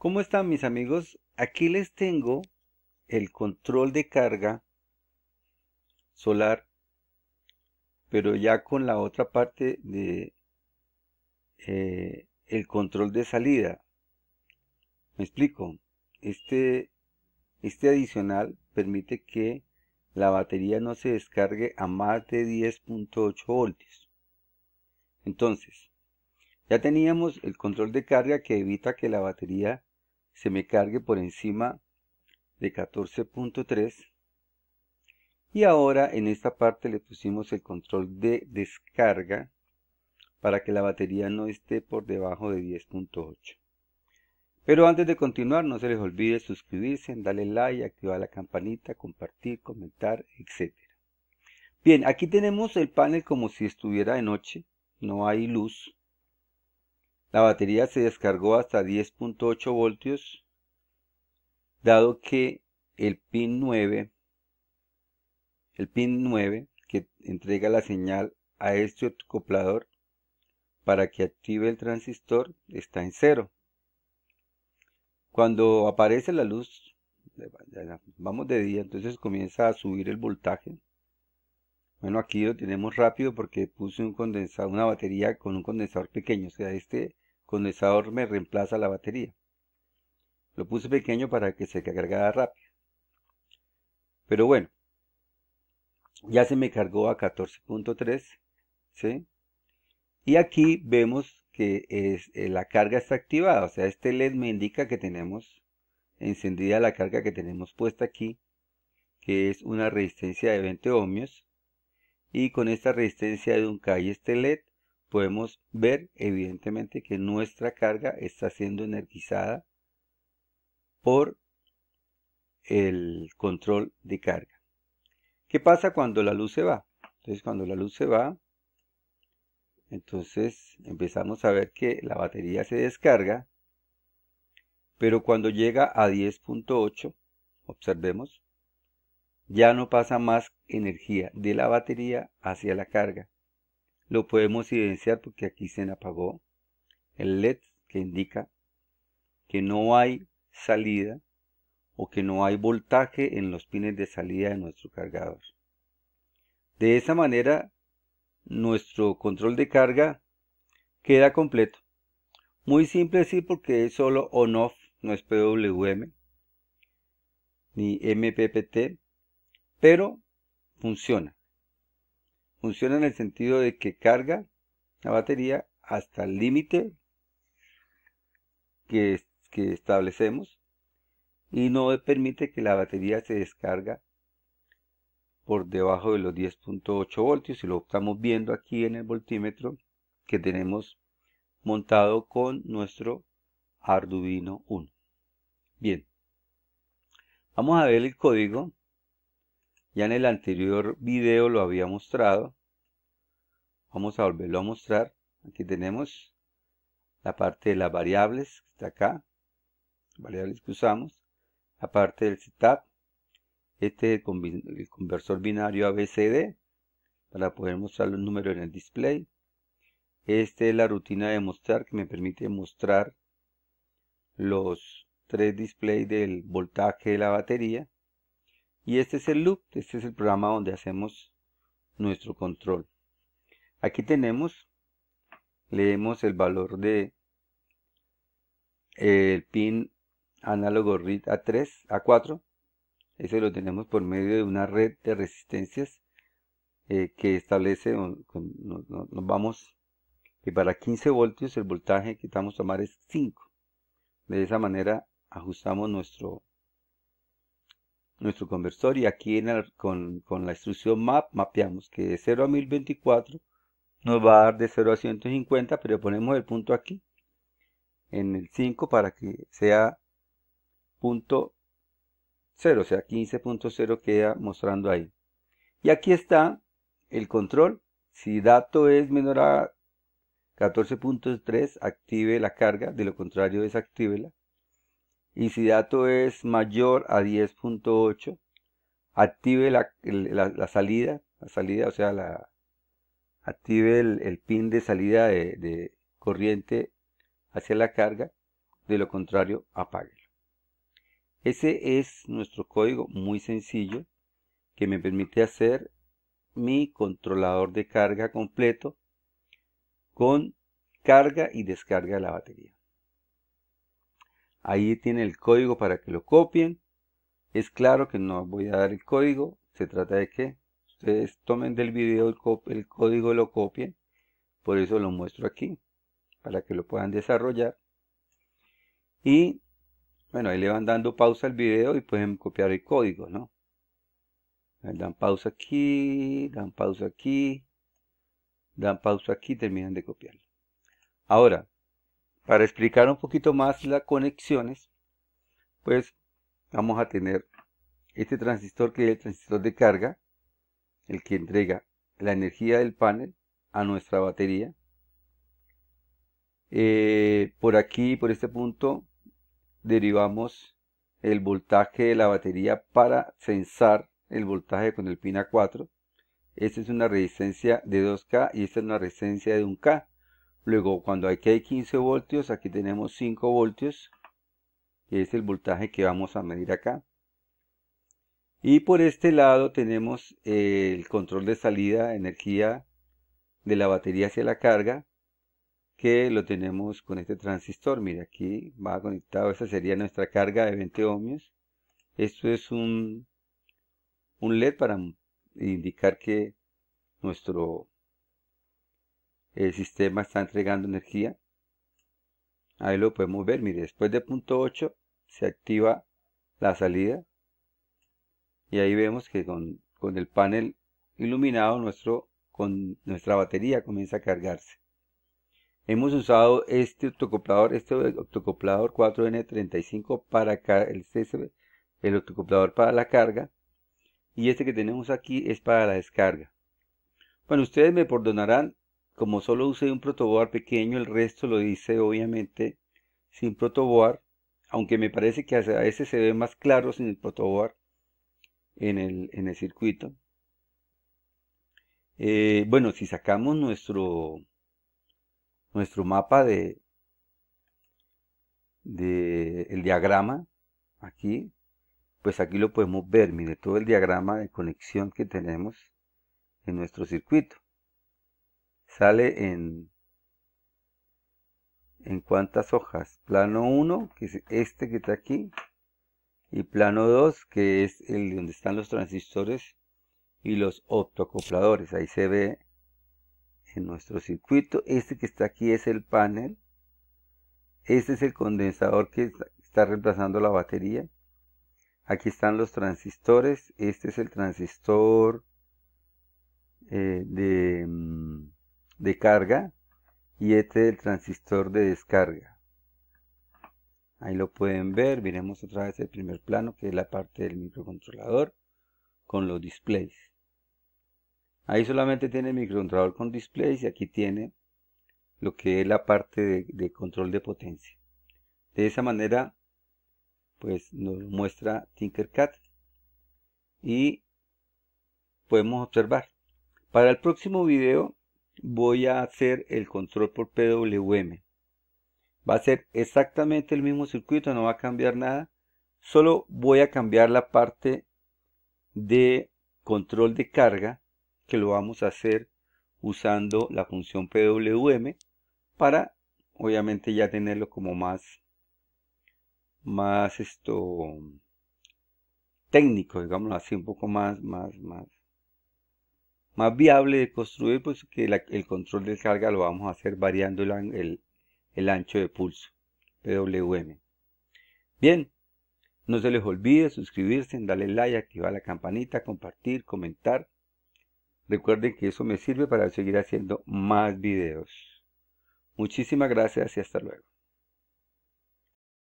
¿Cómo están mis amigos? Aquí les tengo el control de carga solar, pero ya con la otra parte de eh, el control de salida. Me explico. Este, este adicional permite que la batería no se descargue a más de 10.8 voltios. Entonces, ya teníamos el control de carga que evita que la batería se me cargue por encima de 14.3 y ahora en esta parte le pusimos el control de descarga para que la batería no esté por debajo de 10.8 pero antes de continuar no se les olvide suscribirse, darle like, activar la campanita, compartir, comentar, etc. Bien, aquí tenemos el panel como si estuviera de noche, no hay luz la batería se descargó hasta 10.8 voltios, dado que el pin 9, el pin 9 que entrega la señal a este coplador para que active el transistor está en cero. Cuando aparece la luz, vamos de día, entonces comienza a subir el voltaje bueno, aquí lo tenemos rápido porque puse un condensador, una batería con un condensador pequeño, o sea, este condensador me reemplaza la batería. Lo puse pequeño para que se cargara rápido. Pero bueno, ya se me cargó a 14.3, ¿sí? Y aquí vemos que eh, la carga está activada, o sea, este LED me indica que tenemos encendida la carga que tenemos puesta aquí, que es una resistencia de 20 ohmios, y con esta resistencia de un K podemos ver evidentemente que nuestra carga está siendo energizada por el control de carga. ¿Qué pasa cuando la luz se va? Entonces cuando la luz se va, entonces empezamos a ver que la batería se descarga, pero cuando llega a 10.8, observemos, ya no pasa más energía de la batería hacia la carga. Lo podemos evidenciar porque aquí se apagó el LED que indica que no hay salida o que no hay voltaje en los pines de salida de nuestro cargador. De esa manera, nuestro control de carga queda completo. Muy simple sí porque es solo on-off, no es PWM ni MPPT pero funciona. Funciona en el sentido de que carga la batería hasta el límite que, que establecemos y no permite que la batería se descarga por debajo de los 10.8 voltios y lo estamos viendo aquí en el voltímetro que tenemos montado con nuestro Arduino 1. Bien, vamos a ver el código ya en el anterior video lo había mostrado vamos a volverlo a mostrar aquí tenemos la parte de las variables que está acá variables que usamos la parte del setup este es el, conversor binario ABCD para poder mostrar los números en el display esta es la rutina de mostrar que me permite mostrar los tres displays del voltaje de la batería y este es el loop, este es el programa donde hacemos nuestro control. Aquí tenemos, leemos el valor de el pin análogo read A3, A4. Ese lo tenemos por medio de una red de resistencias eh, que establece, nos, vamos, y para 15 voltios el voltaje que estamos a tomar es 5. De esa manera ajustamos nuestro nuestro conversor y aquí en con, con, la instrucción map mapeamos que de 0 a 1024 nos va a dar de 0 a 150 pero ponemos el punto aquí en el 5 para que sea punto 0 o sea 15.0 queda mostrando ahí y aquí está el control si dato es menor a 14.3 active la carga de lo contrario desactívela y si dato es mayor a 10.8, active la, salida, la salida, o sea, la, active el, pin de salida de, de, corriente hacia la carga, de lo contrario, apáguelo. Ese es nuestro código muy sencillo que me permite hacer mi controlador de carga completo con carga y descarga de la batería. Ahí tiene el código para que lo copien. Es claro que no voy a dar el código. Se trata de que ustedes tomen del video el, el código, lo copien. Por eso lo muestro aquí, para que lo puedan desarrollar. Y bueno, ahí le van dando pausa al video y pueden copiar el código, ¿no? Dan pausa aquí, dan pausa aquí, dan pausa aquí, terminan de copiarlo. Ahora, para explicar un poquito más las conexiones, pues vamos a tener este transistor que es el transistor de carga, el que entrega la energía del panel a nuestra batería. Eh, por aquí, por este punto, derivamos el voltaje de la batería para censar el voltaje con el pin A4. Esta es una resistencia de 2K y esta es una resistencia de 1K. Luego, cuando aquí hay 15 voltios, aquí tenemos 5 voltios, que es el voltaje que vamos a medir acá. Y por este lado tenemos eh, el control de salida, energía de la batería hacia la carga, que lo tenemos con este transistor. Mira, aquí va conectado, esa sería nuestra carga de 20 ohmios. Esto es un, un LED para indicar que nuestro el sistema está entregando energía. Ahí lo podemos ver, mire, después de punto 8 se activa la salida y ahí vemos que con, el panel iluminado nuestro, con nuestra batería comienza a cargarse. Hemos usado este autocoplador, este autocoplador 4N35 para el, este el autocoplador para la carga y este que tenemos aquí es para la descarga. Bueno, ustedes me perdonarán como solo usé un protoboard pequeño, el resto lo hice obviamente sin protoboard, aunque me parece que a veces se ve más claro sin el protoboard en el, circuito. Eh, bueno, si sacamos nuestro, nuestro mapa de, de el diagrama aquí, pues aquí lo podemos ver, mire todo el diagrama de conexión que tenemos en nuestro circuito sale en en cuántas hojas plano 1 que es este que está aquí y plano 2 que es el donde están los transistores y los optocopladores ahí se ve en nuestro circuito este que está aquí es el panel este es el condensador que está reemplazando la batería aquí están los transistores este es el transistor eh, de mm, de carga y este el transistor de descarga. Ahí lo pueden ver, miremos otra vez el primer plano que es la parte del microcontrolador con los displays. Ahí solamente tiene el microcontrolador con displays y aquí tiene lo que es la parte de, control de potencia. De esa manera pues nos muestra Tinkercad y podemos observar. Para el próximo video voy a hacer el control por PWM. Va a ser exactamente el mismo circuito, no va a cambiar nada. Solo voy a cambiar la parte de control de carga que lo vamos a hacer usando la función PWM para obviamente ya tenerlo como más más esto técnico digámoslo así un poco más más más más viable de construir, pues que el control de carga lo vamos a hacer variando el, el ancho de pulso, PWM. Bien, no se les olvide suscribirse, darle like, activar la campanita, compartir, comentar. Recuerden que eso me sirve para seguir haciendo más videos. Muchísimas gracias y hasta luego.